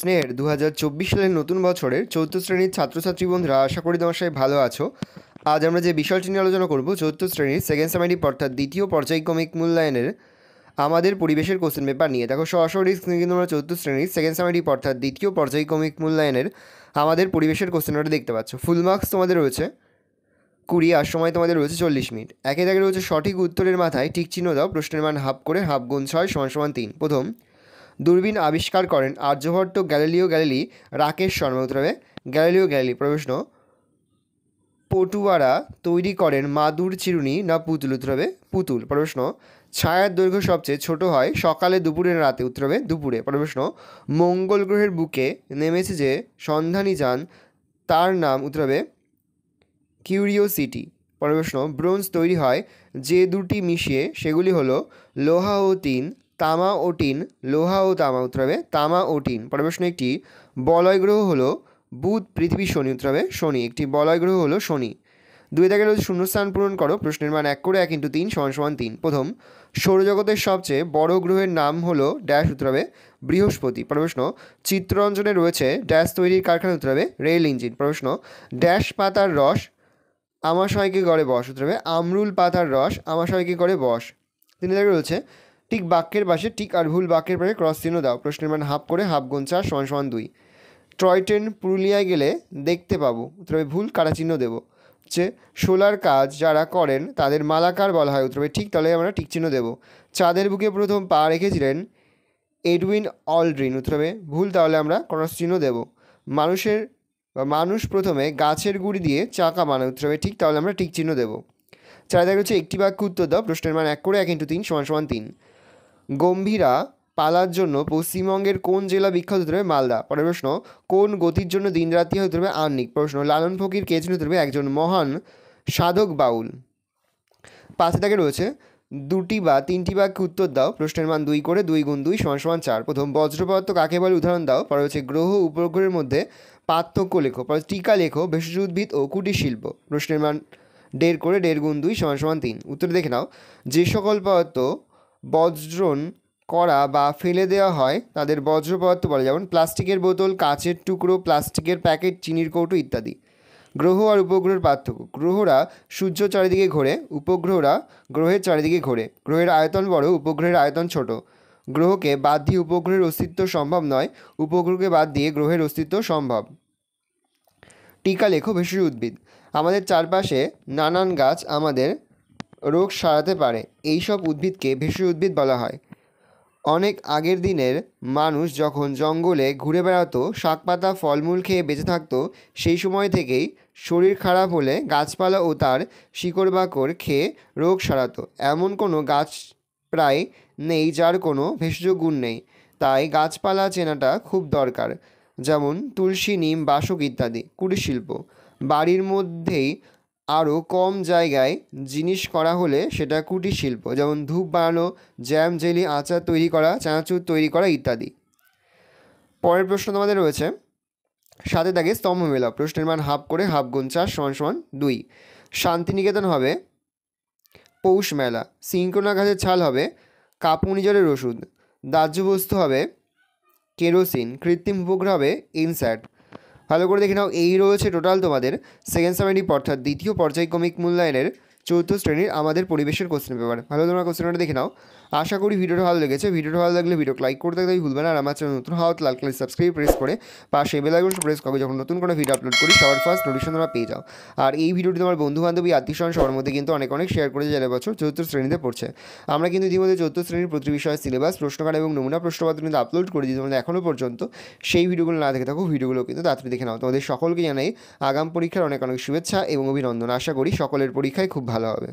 স্নেহের দু সালের নতুন বছরের চৌদ্দ শ্রেণীর ছাত্রছাত্রী বন্ধুরা আশা করি তোমার সাথে ভালো আছো আজ আমরা যে বিষয়টি নিয়ে আলোচনা করব চৌদ্দ শ্রেণীর সেকেন্ড সেমিটিভ অর্থাৎ দ্বিতীয় পর্যায়ক্রমিক মূল্যায়নের আমাদের পরিবেশের কোশ্চেন পেপার নিয়ে দেখো সরাসরি স্ক্রিনে কিন্তু আমরা চৌদ্দ শ্রেণীর সেকেন্ড সেমিটিভ অর্থাৎ দ্বিতীয় পর্যায়ক্রমিক মূল্যায়নের আমাদের পরিবেশের কোশ্চেনটা দেখতে পাচ্ছ ফুল মার্কস তোমাদের রয়েছে কুড়ি আর সময় তোমাদের রয়েছে চল্লিশ মিনিট একে দাগে রয়েছে সঠিক উত্তরের মাথায় ঠিক চিহ্ন দাও প্রশ্নের মান হাফ করে হাফ গুণ ছয় সমান সমান তিন প্রথম দূরবীন আবিষ্কার করেন Aryabhatta Galileo Galilei Rakesh Sharma Galileo Galilei প্রশ্ন পটুয়ারা তৈরি করেন মাদুর চিরুনি না পুতুল উত্তরবে পুতুল প্রশ্ন ছায়ার দৈর্ঘ্য সবচেয়ে ছোট হয় সকালে দুপুরে রাতে উত্তরবে দুপুরে প্রশ্ন মঙ্গল গ্রহের বুকে নেমেছে যে সন্ধানী যান তার নাম উত্তরবে কিউরিওসিটি প্রশ্ন ব্রোঞ্জ তৈরি হয় যে দুটি মিশিয়ে সেগুলি হলো লোহা ও তিন তামা ও টিন লোহা ও তামা উত্তর হবে তামা ও টিন পরের প্রশ্ন একটি বলয় গ্রহ হলো বুধ পৃথিবী শনি উত্তর হবে শনি একটি বলয় গ্রহ হলো শনি দুই দাগের রয়েছে শূন্যস্থান পূরণ করো প্রশ্নের মান এক করে এক ইন্টু তিন সমান সমান তিন প্রথম সৌরজগতের সবচেয়ে বড় গ্রহের নাম হলো ড্যাশ উত্তর হবে বৃহস্পতি প্রশ্ন চিত্ররঞ্জনে রয়েছে ড্যাশ তৈরির কারখানা উত্তর হবে রেল ইঞ্জিন প্রশ্ন ড্যাশ পাতার রস আমাশয়কে গড়ে বস উত্তর হবে আমরুল পাতার রস আমাশয়কে গড়ে বস তিনি দাগে রয়েছে ঠিক বাক্যের পাশে ঠিক আর ভুল বাক্যের পাশে ক্রস চিহ্ন দাও প্রশ্নের মান হাফ করে হাফ গুণ চার সমান সমান দুই টয় ট্রেন পুরুলিয়ায় গেলে দেখতে পাবো উত্তরবে ভুল কারা চিহ্ন দেবো হচ্ছে শোলার কাজ যারা করেন তাদের মালাকার বলা হয় উত্তরবে ঠিক তাহলে আমরা ঠিক চিহ্ন দেবো চাঁদের বুকে প্রথম পা রেখেছিলেন এডউইন অলড্রিন উত্তরবে ভুল তাহলে আমরা ক্রস চিহ্ন দেবো মানুষের বা মানুষ প্রথমে গাছের গুড়ি দিয়ে চাকা বানায় উত্তরবে ঠিক তাহলে আমরা ঠিক চিহ্ন দেবো চার দেখা হচ্ছে একটি বাক্য উত্তর দাও প্রশ্নের মান এক করে এক ইন্টু তিন সমান সমান তিন গম্ভীরা পালার জন্য পশ্চিমবঙ্গের কোন জেলা বিখ্যাত হতে হবে মালদা পরের প্রশ্ন কোন গতির জন্য দিনরাতি হতে হবে আর্নিক প্রশ্ন লালন ফকির কে ছিল হতে হবে একজন মহান সাধক বাউল পাশে তাকে রয়েছে দুটি বা তিনটি বাক্যে উত্তর দাও প্রশ্নের মান দুই করে দুই গুণ দুই সমান সমান চার প্রথম বজ্রপদার্থ কাকে বলে উদাহরণ দাও পরে হচ্ছে গ্রহ উপগ্রহের মধ্যে পার্থক্য লেখো পরে টিকা লেখো ভেষজ উদ্ভিদ ও কুটির শিল্প প্রশ্নের মান দেড় করে দেড় গুণ দুই সমান সমান তিন উত্তর দেখে নাও যে সকল পদার্থ বজ্রণ করা বা ফেলে দেওয়া হয় তাদের বজ্র পদার্থ বলে যেমন প্লাস্টিকের বোতল কাঁচের টুকরো প্লাস্টিকের প্যাকেট চিনির কৌটো ইত্যাদি গ্রহ আর উপগ্রহের পার্থক্য গ্রহরা সূর্য চারিদিকে ঘোরে উপগ্রহরা গ্রহের চারিদিকে ঘোরে গ্রহের আয়তন বড় উপগ্রহের আয়তন ছোট গ্রহকে বাদ দিয়ে উপগ্রহের অস্তিত্ব সম্ভব নয় উপগ্রহকে বাদ দিয়ে গ্রহের অস্তিত্ব সম্ভব টিকা লেখো ভেষজ উদ্ভিদ আমাদের চারপাশে নানান গাছ আমাদের রোগ সারাতে পারে এই সব উদ্ভিদকে ভেষজ উদ্ভিদ বলা হয় অনেক আগের দিনের মানুষ যখন জঙ্গলে ঘুরে বেড়াতো শাকপাতা ফলমূল খেয়ে বেঁচে থাকতো সেই সময় থেকেই শরীর খারাপ হলে গাছপালা ও তার শিকড় বাকড় খেয়ে রোগ সারাতো এমন কোনো গাছ প্রায় নেই যার কোনো ভেষজ গুণ নেই তাই গাছপালা চেনাটা খুব দরকার যেমন তুলসী নিম বাসক ইত্যাদি কুটির শিল্প বাড়ির মধ্যেই আরও কম জায়গায় জিনিস করা হলে সেটা কুটির শিল্প যেমন ধূপ বানানো জ্যাম জেলি আচার তৈরি করা চানাচুর তৈরি করা ইত্যাদি পরের প্রশ্ন তোমাদের রয়েছে সাথে থাকে স্তম্ভ মেলা প্রশ্নের মান হাফ করে হাফ গুণ চার সমান সমান দুই শান্তিনিকেতন হবে পৌষ মেলা সিঙ্কোনা গাছের ছাল হবে কাপুনি জলের ওষুধ দাহ্য বস্তু হবে কেরোসিন কৃত্রিম উপগ্রহ হবে ইনস্যাট ভালো করে দেখে নাও এই রয়েছে টোটাল তোমাদের সেকেন্ড সেমিটিপ অর্থাৎ দ্বিতীয় পর্যায়ক্রমিক মূল্যায়নের চতুর্থ শ্রেণীর আমাদের পরিবেশের কোশ্চেন পেপার ভালো তোমার কোশ্চেনটা দেখে নাও আশা করি ভিডিওটা ভালো লেগেছে ভিডিওটা ভালো লাগলে ভিডিও লাইক করতে তাই ভুলবে না আর আমার চ্যানেল নতুন হওয়া লাল কালি সাবস্ক্রাইব প্রেস করে পাশে বেলাগুলো প্রেস করবে যখন নতুন কোনো ভিডিও আপলোড করি সবার ফার্স্ট নোটিশন তোমরা পেয়ে যাও আর এই ভিডিওটি তোমার বন্ধু বান্ধবী আত্মীয় সবার মধ্যে কিন্তু অনেক অনেক শেয়ার করে যারা বছর চতুর্থ শ্রেণীতে পড়ছে আমরা কিন্তু ইতিমধ্যে চতুর্থ শ্রেণীর প্রতি বিষয়ে সিলেবাস প্রশ্নকার এবং নমুনা প্রশ্নপত্র কিন্তু আপলোড করে দিই তোমাদের এখনও পর্যন্ত সেই ভিডিওগুলো না দেখে থাকো ভিডিওগুলো কিন্তু তাড়াতাড়ি দেখে নাও তোমাদের সকলকে জানাই আগাম পরীক্ষার অনেক অনেক শুভেচ্ছা এবং অভিনন্দন আশা করি সকলের পরীক্ষায় খুব ভালো হবে